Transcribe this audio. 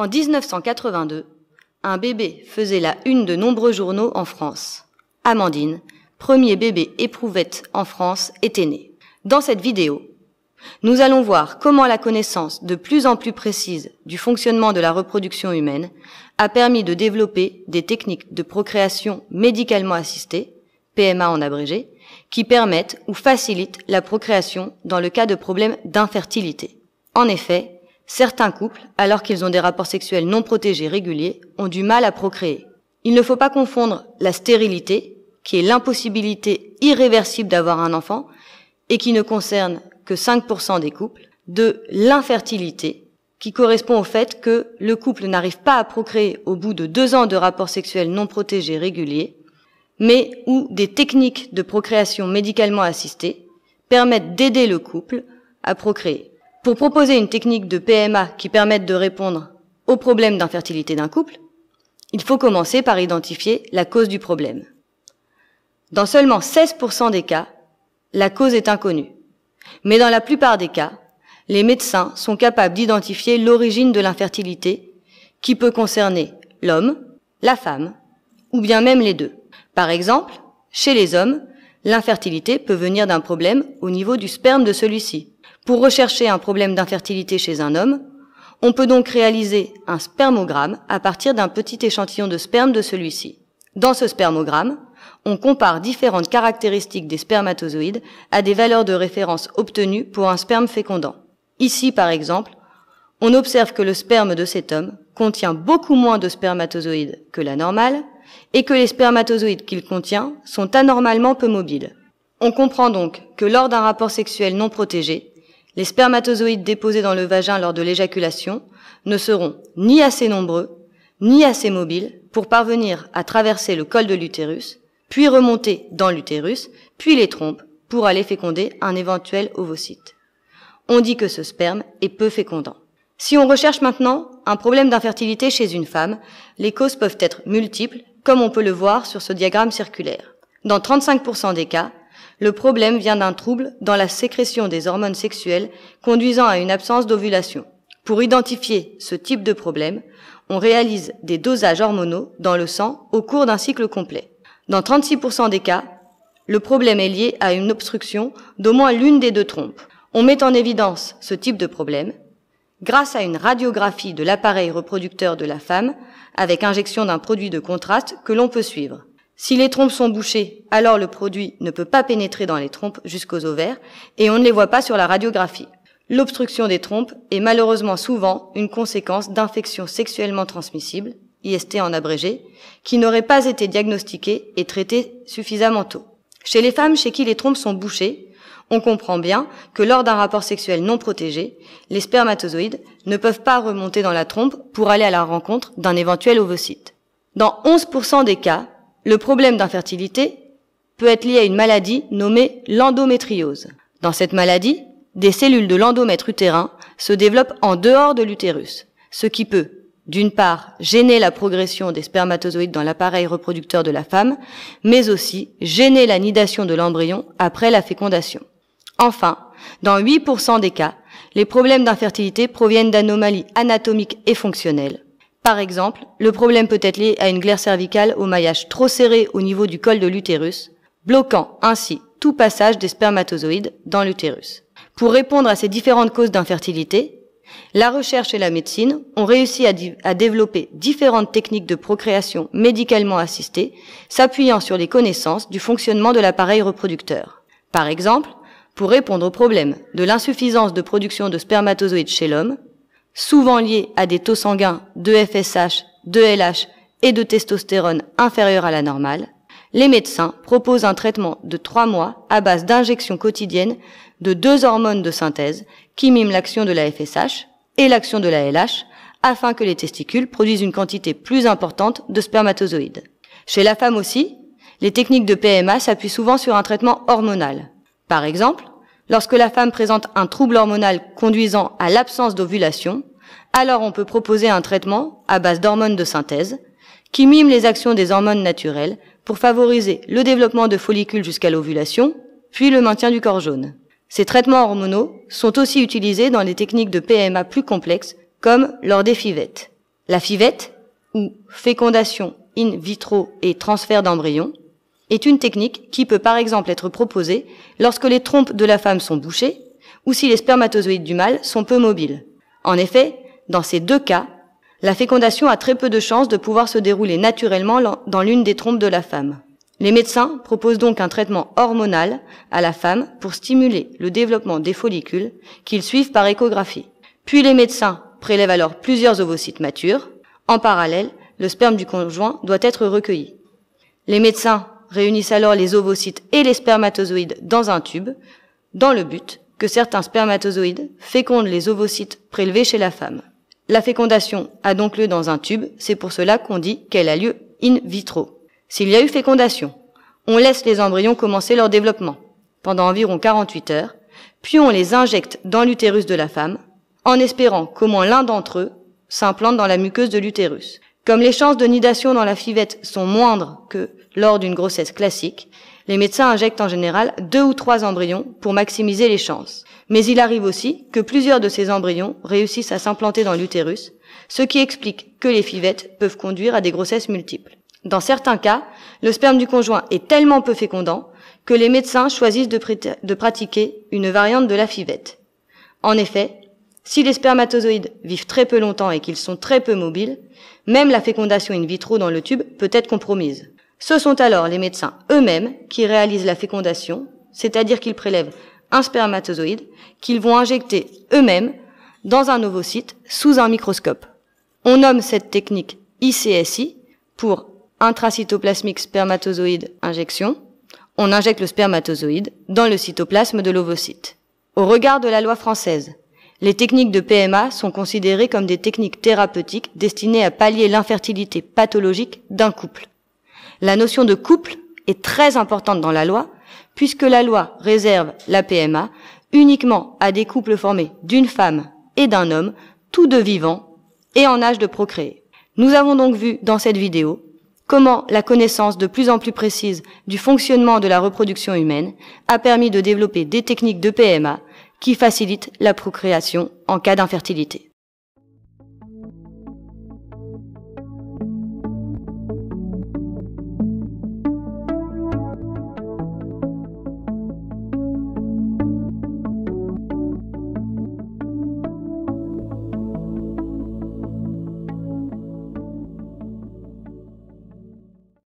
En 1982, un bébé faisait la une de nombreux journaux en France. Amandine, premier bébé éprouvette en France, était née. Dans cette vidéo, nous allons voir comment la connaissance de plus en plus précise du fonctionnement de la reproduction humaine a permis de développer des techniques de procréation médicalement assistée, PMA en abrégé, qui permettent ou facilitent la procréation dans le cas de problèmes d'infertilité. En effet, Certains couples, alors qu'ils ont des rapports sexuels non protégés réguliers, ont du mal à procréer. Il ne faut pas confondre la stérilité, qui est l'impossibilité irréversible d'avoir un enfant, et qui ne concerne que 5% des couples, de l'infertilité, qui correspond au fait que le couple n'arrive pas à procréer au bout de deux ans de rapports sexuels non protégés réguliers, mais où des techniques de procréation médicalement assistées permettent d'aider le couple à procréer. Pour proposer une technique de PMA qui permette de répondre au problème d'infertilité d'un couple, il faut commencer par identifier la cause du problème. Dans seulement 16% des cas, la cause est inconnue. Mais dans la plupart des cas, les médecins sont capables d'identifier l'origine de l'infertilité qui peut concerner l'homme, la femme ou bien même les deux. Par exemple, chez les hommes, l'infertilité peut venir d'un problème au niveau du sperme de celui-ci, pour rechercher un problème d'infertilité chez un homme, on peut donc réaliser un spermogramme à partir d'un petit échantillon de sperme de celui-ci. Dans ce spermogramme, on compare différentes caractéristiques des spermatozoïdes à des valeurs de référence obtenues pour un sperme fécondant. Ici, par exemple, on observe que le sperme de cet homme contient beaucoup moins de spermatozoïdes que la normale et que les spermatozoïdes qu'il contient sont anormalement peu mobiles. On comprend donc que lors d'un rapport sexuel non protégé, les spermatozoïdes déposés dans le vagin lors de l'éjaculation ne seront ni assez nombreux, ni assez mobiles pour parvenir à traverser le col de l'utérus, puis remonter dans l'utérus, puis les trompes pour aller féconder un éventuel ovocyte. On dit que ce sperme est peu fécondant. Si on recherche maintenant un problème d'infertilité chez une femme, les causes peuvent être multiples, comme on peut le voir sur ce diagramme circulaire. Dans 35% des cas, le problème vient d'un trouble dans la sécrétion des hormones sexuelles conduisant à une absence d'ovulation. Pour identifier ce type de problème, on réalise des dosages hormonaux dans le sang au cours d'un cycle complet. Dans 36% des cas, le problème est lié à une obstruction d'au moins l'une des deux trompes. On met en évidence ce type de problème grâce à une radiographie de l'appareil reproducteur de la femme avec injection d'un produit de contraste que l'on peut suivre. Si les trompes sont bouchées, alors le produit ne peut pas pénétrer dans les trompes jusqu'aux ovaires et on ne les voit pas sur la radiographie. L'obstruction des trompes est malheureusement souvent une conséquence d'infections sexuellement transmissibles, IST en abrégé, qui n'auraient pas été diagnostiquées et traitées suffisamment tôt. Chez les femmes chez qui les trompes sont bouchées, on comprend bien que lors d'un rapport sexuel non protégé, les spermatozoïdes ne peuvent pas remonter dans la trompe pour aller à la rencontre d'un éventuel ovocyte. Dans 11% des cas, le problème d'infertilité peut être lié à une maladie nommée l'endométriose. Dans cette maladie, des cellules de l'endomètre utérin se développent en dehors de l'utérus, ce qui peut, d'une part, gêner la progression des spermatozoïdes dans l'appareil reproducteur de la femme, mais aussi gêner la nidation de l'embryon après la fécondation. Enfin, dans 8% des cas, les problèmes d'infertilité proviennent d'anomalies anatomiques et fonctionnelles, par exemple, le problème peut être lié à une glaire cervicale au maillage trop serré au niveau du col de l'utérus, bloquant ainsi tout passage des spermatozoïdes dans l'utérus. Pour répondre à ces différentes causes d'infertilité, la recherche et la médecine ont réussi à, à, développer différentes techniques de procréation médicalement assistée, s'appuyant sur les connaissances du fonctionnement de l'appareil reproducteur. Par exemple, pour répondre au problème de l'insuffisance de production de spermatozoïdes chez l'homme, souvent liés à des taux sanguins de FSH, de LH et de testostérone inférieurs à la normale, les médecins proposent un traitement de trois mois à base d'injections quotidiennes de deux hormones de synthèse qui miment l'action de la FSH et l'action de la LH afin que les testicules produisent une quantité plus importante de spermatozoïdes. Chez la femme aussi, les techniques de PMA s'appuient souvent sur un traitement hormonal. Par exemple, Lorsque la femme présente un trouble hormonal conduisant à l'absence d'ovulation, alors on peut proposer un traitement à base d'hormones de synthèse qui mime les actions des hormones naturelles pour favoriser le développement de follicules jusqu'à l'ovulation, puis le maintien du corps jaune. Ces traitements hormonaux sont aussi utilisés dans les techniques de PMA plus complexes comme lors des fivettes. La fivette, ou fécondation in vitro et transfert d'embryon, est une technique qui peut par exemple être proposée lorsque les trompes de la femme sont bouchées ou si les spermatozoïdes du mâle sont peu mobiles. En effet, dans ces deux cas, la fécondation a très peu de chances de pouvoir se dérouler naturellement dans l'une des trompes de la femme. Les médecins proposent donc un traitement hormonal à la femme pour stimuler le développement des follicules qu'ils suivent par échographie. Puis les médecins prélèvent alors plusieurs ovocytes matures. En parallèle, le sperme du conjoint doit être recueilli. Les médecins réunissent alors les ovocytes et les spermatozoïdes dans un tube, dans le but que certains spermatozoïdes fécondent les ovocytes prélevés chez la femme. La fécondation a donc lieu dans un tube, c'est pour cela qu'on dit qu'elle a lieu in vitro. S'il y a eu fécondation, on laisse les embryons commencer leur développement pendant environ 48 heures, puis on les injecte dans l'utérus de la femme, en espérant qu'au moins l'un d'entre eux s'implante dans la muqueuse de l'utérus. Comme les chances de nidation dans la fivette sont moindres que lors d'une grossesse classique, les médecins injectent en général deux ou trois embryons pour maximiser les chances. Mais il arrive aussi que plusieurs de ces embryons réussissent à s'implanter dans l'utérus, ce qui explique que les fivettes peuvent conduire à des grossesses multiples. Dans certains cas, le sperme du conjoint est tellement peu fécondant que les médecins choisissent de, de pratiquer une variante de la fivette. En effet, si les spermatozoïdes vivent très peu longtemps et qu'ils sont très peu mobiles, même la fécondation in vitro dans le tube peut être compromise. Ce sont alors les médecins eux-mêmes qui réalisent la fécondation, c'est-à-dire qu'ils prélèvent un spermatozoïde qu'ils vont injecter eux-mêmes dans un ovocyte sous un microscope. On nomme cette technique ICSI pour intracytoplasmique spermatozoïde injection. On injecte le spermatozoïde dans le cytoplasme de l'ovocyte. Au regard de la loi française, les techniques de PMA sont considérées comme des techniques thérapeutiques destinées à pallier l'infertilité pathologique d'un couple. La notion de couple est très importante dans la loi, puisque la loi réserve la PMA uniquement à des couples formés d'une femme et d'un homme, tous deux vivants et en âge de procréer. Nous avons donc vu dans cette vidéo comment la connaissance de plus en plus précise du fonctionnement de la reproduction humaine a permis de développer des techniques de PMA qui facilite la procréation en cas d'infertilité.